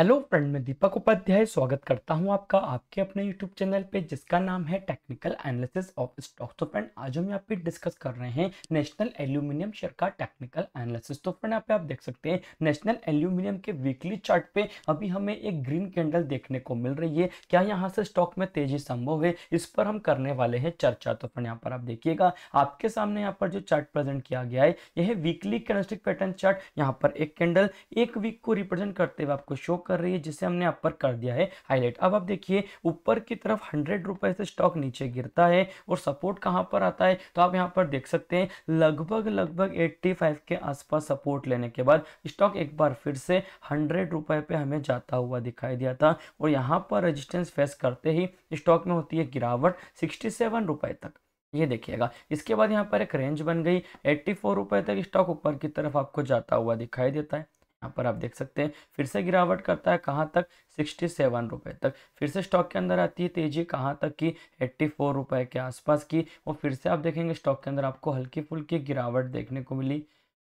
hello friend मैं दीपक उपाध्याय स्वागत करता हूं आपका आपके अपने यूट्यूब चैनल पे जिसका नाम है टेक्निकल एनालिसिस ऑफ स्टॉक्स तो फ्रेंड आज हम यहाँ पे डिस्कस कर रहे हैं नेशनल एल्यूमिनियम शेयर का टेक्निकल एनालिसिस तो फ्रेंड यहाँ पे आप देख सकते हैं नेशनल एल्यूमिनियम के वीकली चार्ट पे अभी हमें एक ग्रीन कैंडल देखने को मिल रही है क्या यहाँ से स्टॉक में तेजी संभव है इस पर हम करने वाले हैं चर्चा तो फ्रेंड यहाँ पर आप देखिएगा आपके सामने यहाँ पर जो चार्ट प्रेजेंट किया गया है यह वीकली कैंडस्टिक पैटर्न चार्ट यहाँ पर एक कैंडल एक वीक को रिप्रेजेंट करते हुए आपको शो कर रही है जिसे हमने अपर कर दिया है हाईलाइट अब आप देखिए ऊपर की तरफ हंड्रेड रुपए से स्टॉक नीचे गिरता है और सपोर्ट कहां पर आता है तो आप यहां पर देख सकते हैं लगभग लगभग 85 के आसपास सपोर्ट लेने के बाद स्टॉक एक बार फिर से हंड्रेड रुपए पे हमें जाता हुआ दिखाई दिया था और यहां पर रजिस्टेंस फेस करते ही स्टॉक में होती है गिरावट सिक्सटी रुपए तक ये देखिएगा इसके बाद यहाँ पर एक रेंज बन गई एट्टी रुपए तक स्टॉक ऊपर की तरफ आपको जाता हुआ दिखाई देता है यहाँ पर आप देख सकते हैं फिर से गिरावट करता है कहाँ तक सिक्सटी सेवन रुपये तक फिर से स्टॉक के अंदर आती है तेजी कहाँ तक की एट्टी फोर रुपये के आसपास की और फिर से आप देखेंगे स्टॉक के अंदर आपको हल्की फुल्की गिरावट देखने को मिली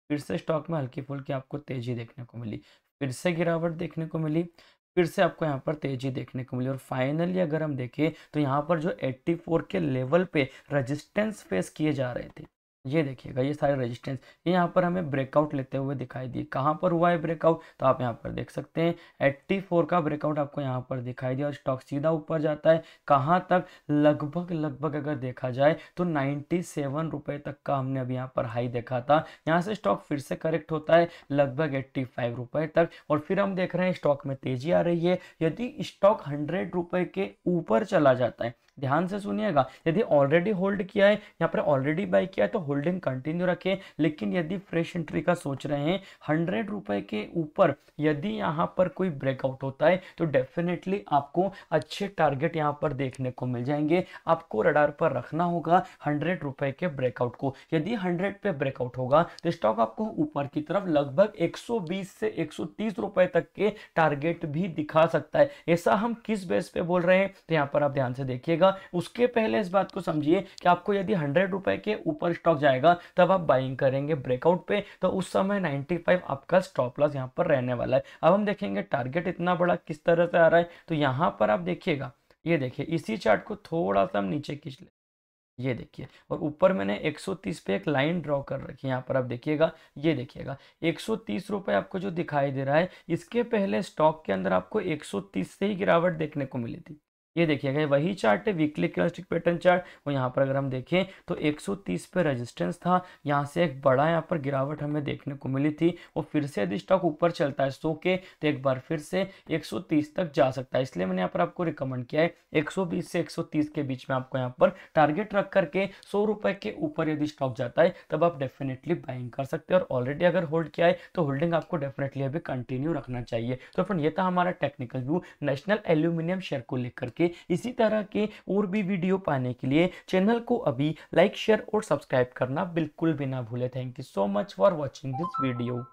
फिर से स्टॉक में हल्की फुल्की आपको तेजी देखने को मिली फिर से गिरावट देखने को मिली फिर से आपको यहाँ पर तेजी देखने को मिली और फाइनली अगर हम देखें तो यहाँ पर जो 84 के लेवल पे रेजिस्टेंस फेस किए जा रहे थे ये देखिएगा ये सारे रेजिस्टेंस ये यहाँ पर हमें ब्रेकआउट लेते हुए दिखाई दिए कहाँ पर हुआ है ब्रेकआउट तो आप यहाँ पर देख सकते हैं एट्टी फोर का ब्रेकआउट आपको यहाँ पर दिखाई दिया और स्टॉक सीधा ऊपर जाता है कहाँ तक लगभग लगभग अगर देखा जाए तो नाइन्टी सेवन रुपये तक का हमने अभी यहाँ पर हाई देखा था यहाँ से स्टॉक फिर से करेक्ट होता है लगभग एट्टी फाइव रुपये तक और फिर हम देख रहे हैं स्टॉक में तेजी आ रही है यदि स्टॉक हंड्रेड रुपये के ऊपर चला जाता है ध्यान से सुनिएगा यदि ऑलरेडी होल्ड किया है यहाँ पर ऑलरेडी बाई किया है तो होल्डिंग कंटिन्यू रखें लेकिन यदि फ्रेश एंट्री का सोच रहे हैं हंड्रेड रुपए के ऊपर यदि यहाँ पर कोई ब्रेकआउट होता है तो डेफिनेटली आपको अच्छे टारगेट यहाँ पर देखने को मिल जाएंगे आपको रडार पर रखना होगा हंड्रेड रुपए के ब्रेकआउट को यदि हंड्रेड पे ब्रेकआउट होगा तो स्टॉक आपको ऊपर की तरफ लगभग एक से एक रुपए तक के टारगेट भी दिखा सकता है ऐसा हम किस बेस पे बोल रहे हैं तो यहाँ पर आप ध्यान से देखिएगा जाएगा उसके पहले इस बात को समझिए कि आपको यदि हंड्रेड रुपए के ऊपर स्टॉक जाएगा तब आप बाइंग करेंगे ब्रेकआउट पे तो उस समय 95 आपका स्टॉप लॉस यहाँ पर रहने वाला है अब हम देखेंगे टारगेट इतना बड़ा किस तरह से आ रहा है तो यहाँ पर आप देखिएगा ये देखिए इसी चार्ट को थोड़ा सा हम नीचे खींच ले ये देखिए और ऊपर मैंने 130 पे एक लाइन ड्रॉ कर रखी है यहाँ पर आप देखिएगा ये देखिएगा एक सौ आपको जो दिखाई दे रहा है इसके पहले स्टॉक के अंदर आपको 130 से ही गिरावट देखने को मिली थी ये देखिए अगर वही चार्ट है वीकली क्लस्टिक पैटर्न चार्ट और यहाँ पर अगर हम देखें तो 130 पे रेजिस्टेंस था यहाँ से एक बड़ा यहाँ पर गिरावट हमें देखने को मिली थी वो फिर से यदि स्टॉक ऊपर चलता है सो के तो एक बार फिर से 130 तक जा सकता है इसलिए मैंने यहाँ पर आपको रिकमेंड किया है 120 से 130 के बीच में आपको यहाँ पर टारगेट रख करके सौ के ऊपर यदि स्टॉक जाता है तब आप डेफिनेटली बाइंग कर सकते हैं और ऑलरेडी अगर होल्ड किया है तो होल्डिंग आपको डेफिनेटली अभी कंटिन्यू रखना चाहिए तो फ्रेंड ये था हमारा technical view National Aluminium share को लेकर के इसी तरह के और भी वीडियो पाने के लिए चैनल को अभी लाइक शेयर और सब्सक्राइब करना बिल्कुल भी ना भूले thank you so much for watching this video